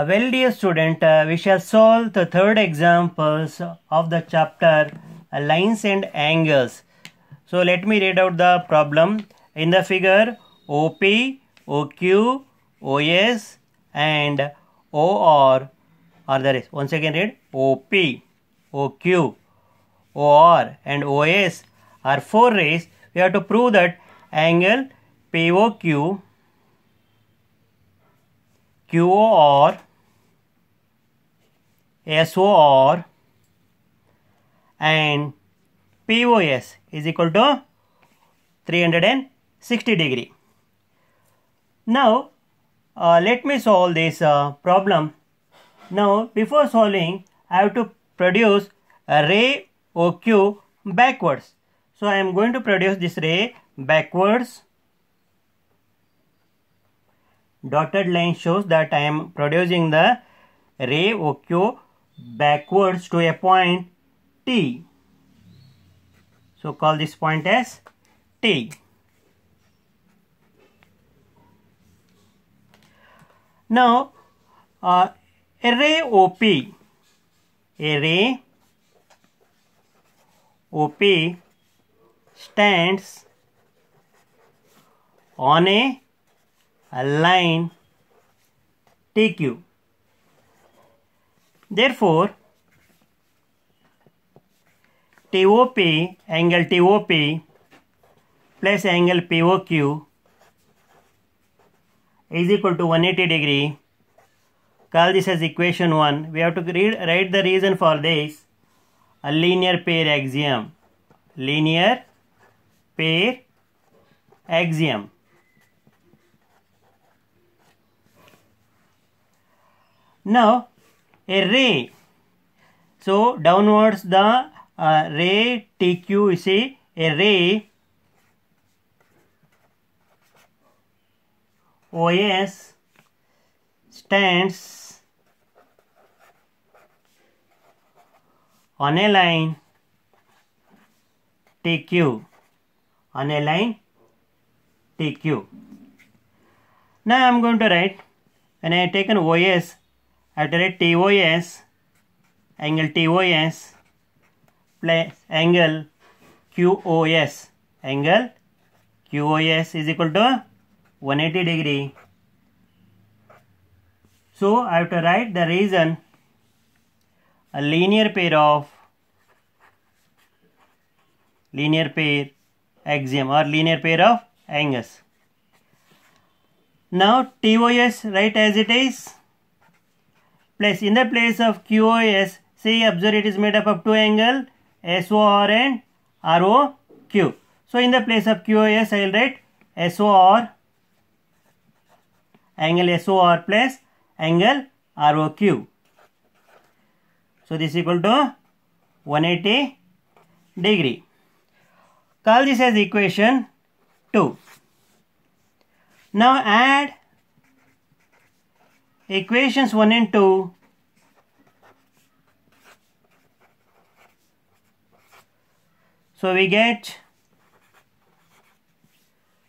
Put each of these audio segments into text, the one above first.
well dear student uh, we shall solve the third examples of the chapter uh, lines and angles so let me read out the problem in the figure op oq os and or are there once again read op oq or and os are four rays we have to prove that angle poq qor SOR and POS is equal to 360 degree. Now uh, let me solve this uh, problem. Now before solving I have to produce a ray OQ backwards. So I am going to produce this ray backwards. Dotted line shows that I am producing the ray OQ backwards to a point T. So call this point as T. Now, uh, array OP, array OP stands on a, a line TQ. Therefore, TOP, angle TOP plus angle POQ is equal to 180 degree. Call this as equation 1. We have to read, write the reason for this. A linear pair axiom. Linear pair axiom. Now, ray, So downwards the uh, ray TQ is a ray OS stands on a line TQ on a line TQ. Now I am going to write when I take an OS at the rate TOS, angle TOS plus angle QOS, angle QOS is equal to 180 degree. So I have to write the reason a linear pair of linear pair axiom or linear pair of angles. Now TOS write as it is place in the place of QoS see observe it is made up of two angle SOR and ROQ. So in the place of QoS I will write SOR angle SOR plus angle ROQ. So this is equal to 180 degree. Call this as equation 2. Now add equations 1 and 2 so we get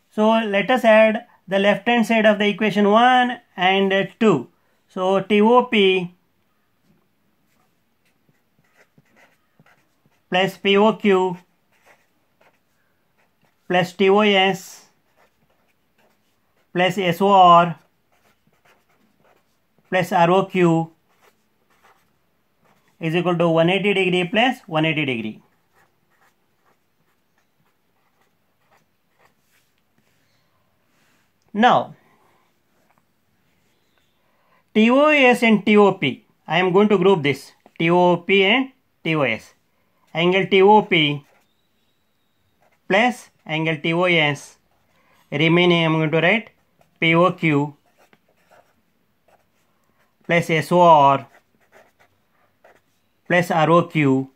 so let us add the left hand side of the equation 1 and 2 so TOP plus POQ plus TOS plus SOR plus ROQ is equal to 180 degree plus 180 degree. Now, TOS and TOP, I am going to group this, TOP and TOS. Angle TOP plus angle TOS, remaining I am going to write POQ plus SOR plus ROQ.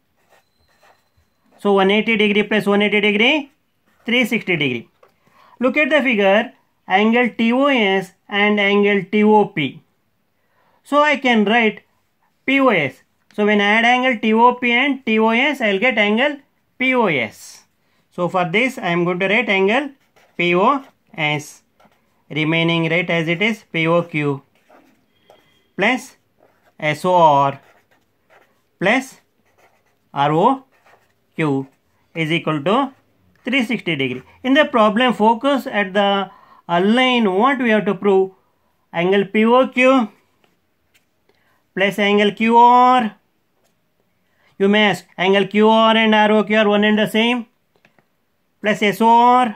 So 180 degree plus 180 degree 360 degree. Look at the figure angle TOS and angle TOP. So I can write POS. So when I add angle TOP and TOS I'll get angle POS. So for this I am going to write angle POS remaining right as it is POQ plus SOR plus ROQ is equal to 360 degree. In the problem focus at the line what we have to prove angle POQ plus angle QR. You may ask angle QR and ROQ are one and the same plus SOR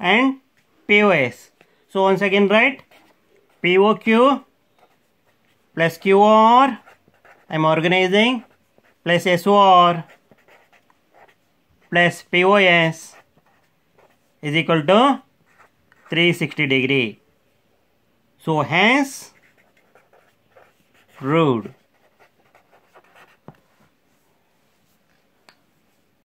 and POS. So once again write POQ plus QR. I'm organizing plus SOR plus POS is equal to 360 degree. So hence proved.